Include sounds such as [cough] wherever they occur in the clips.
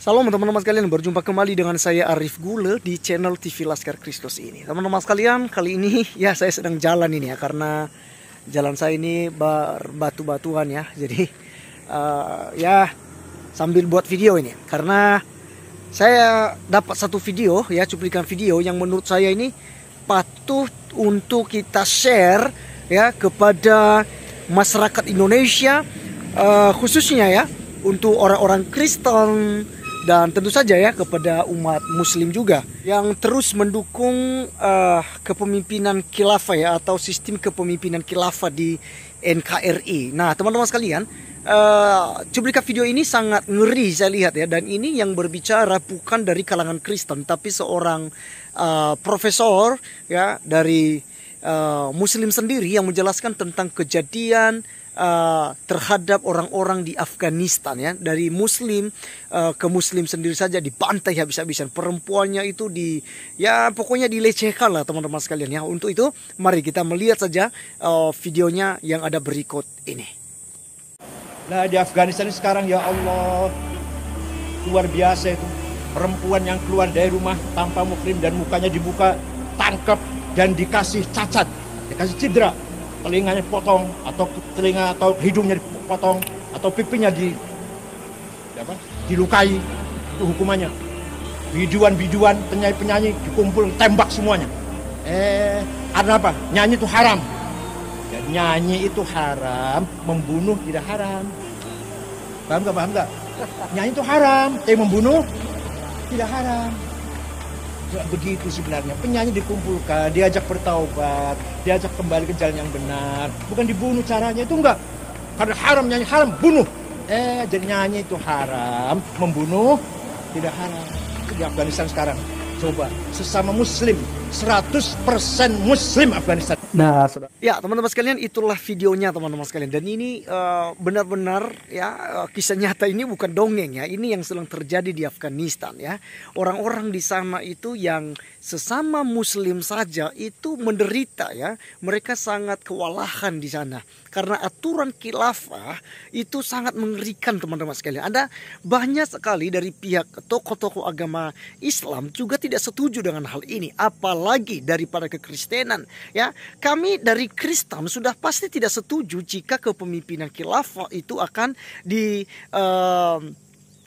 Salam teman-teman sekalian, berjumpa kembali dengan saya Arif Gule di channel TV Laskar Kristus ini. Teman-teman sekalian, kali ini [laughs] ya saya sedang jalan ini ya karena jalan saya ini berbatu batuan ya. Jadi uh, ya sambil buat video ini karena saya dapat satu video ya cuplikan video yang menurut saya ini patut untuk kita share ya kepada masyarakat Indonesia uh, khususnya ya untuk orang-orang Kristen dan tentu saja ya kepada umat muslim juga yang terus mendukung uh, kepemimpinan khilafah ya atau sistem kepemimpinan khilafah di NKRI. Nah, teman-teman sekalian, uh, cuplikan video ini sangat ngeri saya lihat ya dan ini yang berbicara bukan dari kalangan Kristen tapi seorang uh, profesor ya dari uh, muslim sendiri yang menjelaskan tentang kejadian uh, terhadap orang-orang di Afghanistan ya dari Muslim uh, ke Muslim sendiri saja di dibantai habis-habisan perempuannya itu di ya pokoknya dilecehkan lah teman-teman sekalian ya untuk itu mari kita melihat saja uh, videonya yang ada berikut ini. Nah di Afghanistan sekarang ya Allah luar biasa itu perempuan yang keluar dari rumah tanpa mukrim dan mukanya dibuka tangkap dan dikasih cacat dikasih cedera telinganya dipotong atau telinga atau hidungnya dipotong atau pipinya di apa dilukai itu hukumannya biduan-biduan penyanyi-penyanyi dikumpul tembak semuanya eh karena apa nyanyi itu haram ya, nyanyi itu haram membunuh tidak haram paham gak paham gak nyanyi itu haram tapi membunuh tidak haram begitu sebenarnya penyanyi dikumpulkan diajak bertaubat diajak kembali ke jalan yang benar bukan dibunuh caranya itu enggak karena haram nyanyi haram bunuh eh jadi nyanyi itu haram membunuh tidak haram di Afghanistan sekarang coba sesama muslim 100% muslim Afghanistan. Nah, saudara. Ya, teman-teman sekalian, itulah videonya teman-teman sekalian. Dan ini eh, benar-benar uh, ya eh, kisah nyata ini bukan dongeng ya. Ini yang sedang terjadi di Afghanistan ya. Orang-orang di sana itu yang sesama muslim saja itu menderita ya. Mereka sangat kewalahan di sana karena aturan khilafah itu sangat mengerikan teman-teman sekalian. Ada banyak sekali dari pihak tokoh-tokoh agama Islam juga tidak setuju dengan hal ini. Apalagi lagi daripada kekristenan ya kami dari Kristen sudah pasti tidak setuju jika kepemimpinan khilafah itu akan di uh,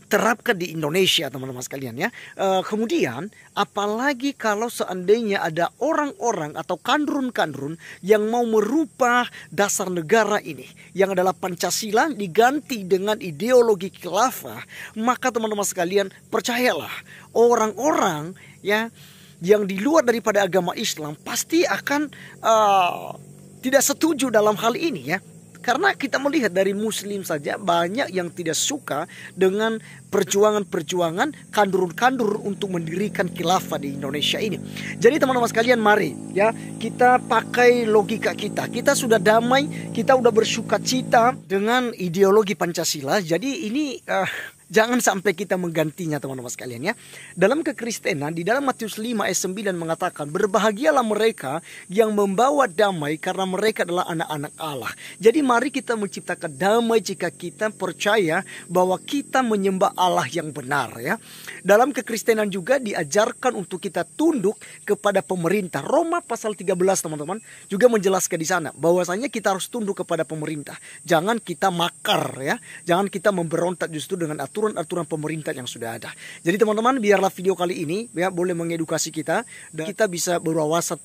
terapkan di Indonesia teman-teman sekalian ya. Eh, kemudian apalagi kalau seandainya ada orang-orang atau kandrun-kandrun yang mau merubah dasar negara ini yang adalah Pancasila diganti dengan ideologi khilafah, maka teman-teman sekalian percayalah orang-orang ya yang di luar daripada agama Islam pasti akan uh, tidak setuju dalam hal ini ya. Karena kita melihat dari muslim saja banyak yang tidak suka dengan perjuangan-perjuangan kandur kandur untuk mendirikan khilafah di Indonesia ini. Jadi teman-teman sekalian mari ya kita pakai logika kita. Kita sudah damai, kita sudah bersuka cita dengan ideologi Pancasila. Jadi ini uh, Jangan sampai kita menggantinya teman-teman sekalian ya. Dalam kekristenan di dalam Matius 5 ayat 9 mengatakan berbahagialah mereka yang membawa damai karena mereka adalah anak-anak Allah. Jadi mari kita menciptakan damai jika kita percaya bahwa kita menyembah Allah yang benar ya. Dalam kekristenan juga diajarkan untuk kita tunduk kepada pemerintah. Roma pasal 13 teman-teman juga menjelaskan di sana bahwasanya kita harus tunduk kepada pemerintah. Jangan kita makar ya. Jangan kita memberontak justru dengan aturan aturan-aturan pemerintah yang sudah ada. Jadi teman-teman biarlah video kali ini ya boleh mengedukasi kita dan kita bisa berwawasan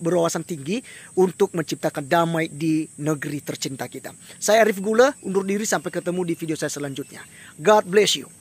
berwawasan tinggi untuk menciptakan damai di negeri tercinta kita. Saya Arif Gula undur diri sampai ketemu di video saya selanjutnya. God bless you.